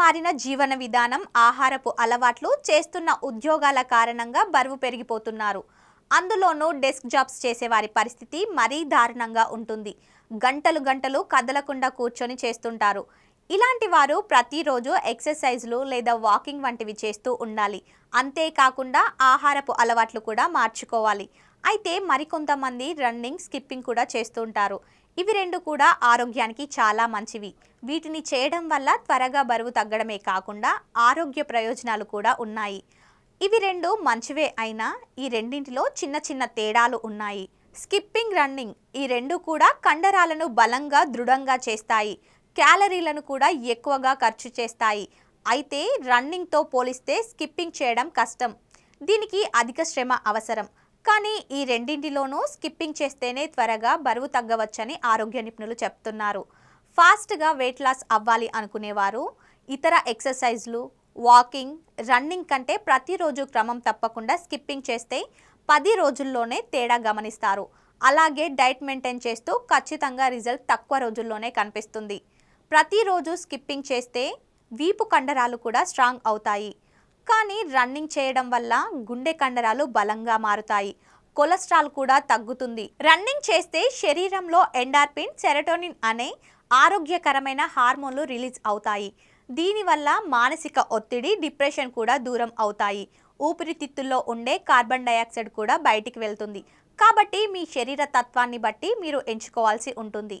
మారిన జీవన విధానం ఆహారపు అలవాట్లు చేస్తున్న ఉద్యోగాల కారణంగా బరువు పెరిగిపోతున్నారు అందులోనూ డెస్క్ జాబ్స్ చేసేవారి పరిస్థితి మరీ దారుణంగా ఉంటుంది గంటలు గంటలు కదలకుండా కూర్చొని చేస్తుంటారు ఇలాంటి వారు ప్రతిరోజు ఎక్సర్సైజ్లు లేదా వాకింగ్ వంటివి చేస్తూ ఉండాలి అంతేకాకుండా ఆహారపు అలవాట్లు కూడా మార్చుకోవాలి అయితే మరికొంతమంది రన్నింగ్ స్కిప్పింగ్ కూడా చేస్తుంటారు ఇవి రెండు కూడా ఆరోగ్యానికి చాలా మంచివి వీటిని చేయడం వల్ల త్వరగా బరువు తగ్గడమే కాకుండా ఆరోగ్య ప్రయోజనాలు కూడా ఉన్నాయి ఇవి రెండు మంచివే అయినా ఈ రెండింటిలో చిన్న చిన్న తేడాలు ఉన్నాయి స్కిప్పింగ్ రన్నింగ్ ఈ రెండు కూడా కండరాలను బలంగా దృఢంగా చేస్తాయి క్యాలరీలను కూడా ఎక్కువగా ఖర్చు చేస్తాయి అయితే రన్నింగ్తో పోలిస్తే స్కిప్పింగ్ చేయడం కష్టం దీనికి అధిక శ్రమ అవసరం కానీ ఈ రెండింటిలోనూ స్కిప్పింగ్ చేస్తేనే త్వరగా బరువు తగ్గవచ్చని ఆరోగ్య నిపుణులు చెప్తున్నారు ఫాస్ట్గా వెయిట్ లాస్ అవ్వాలి అనుకునేవారు ఇతర ఎక్సర్సైజ్లు వాకింగ్ రన్నింగ్ కంటే ప్రతిరోజు క్రమం తప్పకుండా స్కిప్పింగ్ చేస్తే పది రోజుల్లోనే తేడా గమనిస్తారు అలాగే డైట్ మెయింటైన్ చేస్తూ ఖచ్చితంగా రిజల్ట్ తక్కువ రోజుల్లోనే కనిపిస్తుంది ప్రతిరోజు స్కిప్పింగ్ చేస్తే వీపు కండరాలు కూడా స్ట్రాంగ్ అవుతాయి కానీ రన్నింగ్ చేయడం వల్ల గుండె కండరాలు బలంగా మారుతాయి కొలెస్ట్రాల్ కూడా తగ్గుతుంది రన్నింగ్ చేస్తే శరీరంలో ఎండార్పిన్ సెరటోనిన్ అనే ఆరోగ్యకరమైన హార్మోన్లు రిలీజ్ అవుతాయి దీనివల్ల మానసిక ఒత్తిడి డిప్రెషన్ కూడా దూరం అవుతాయి ఊపిరితిత్తుల్లో ఉండే కార్బన్ డైఆక్సైడ్ కూడా బయటికి వెళ్తుంది కాబట్టి మీ శరీర తత్వాన్ని బట్టి మీరు ఎంచుకోవాల్సి ఉంటుంది